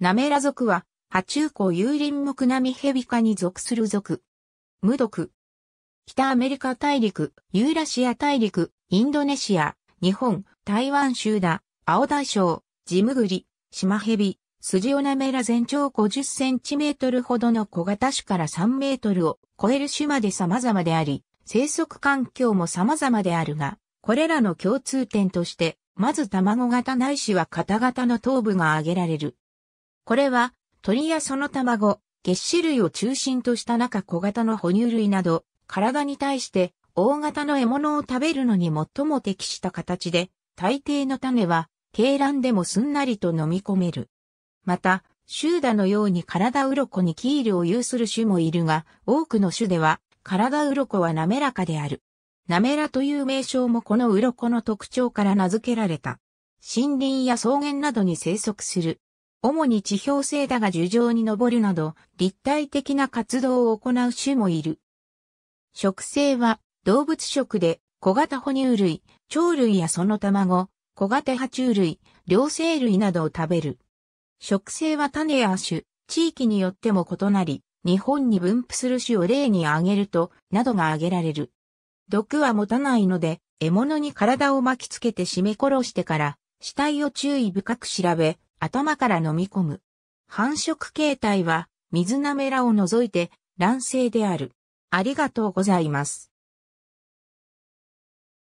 ナメラ族は、爬虫湖有林木並ヘビ科に属する族。無毒。北アメリカ大陸、ユーラシア大陸、インドネシア、日本、台湾州だ、青大将、ジムグリ、シマヘビ、スジオナメラ全長50センチメートルほどの小型種から3メートルを超える種まで様々であり、生息環境も様々であるが、これらの共通点として、まず卵型ないしは型型の頭部が挙げられる。これは、鳥やその卵、月種類を中心とした中小型の哺乳類など、体に対して大型の獲物を食べるのに最も適した形で、大抵の種は、鶏卵でもすんなりと飲み込める。また、シューダのように体コにキールを有する種もいるが、多くの種では、体鱗は滑らかである。滑らという名称もこの鱗の特徴から名付けられた。森林や草原などに生息する主に地表性だが樹上に登るなど、立体的な活動を行う種もいる。食性は、動物食で、小型哺乳類、鳥類やその卵、小型爬虫類、両生類などを食べる。食性は種や種、地域によっても異なり、日本に分布する種を例に挙げると、などが挙げられる。毒は持たないので、獲物に体を巻きつけて締め殺してから、死体を注意深く調べ、頭から飲み込む。繁殖形態は水なめらを除いて卵生である。ありがとうございます。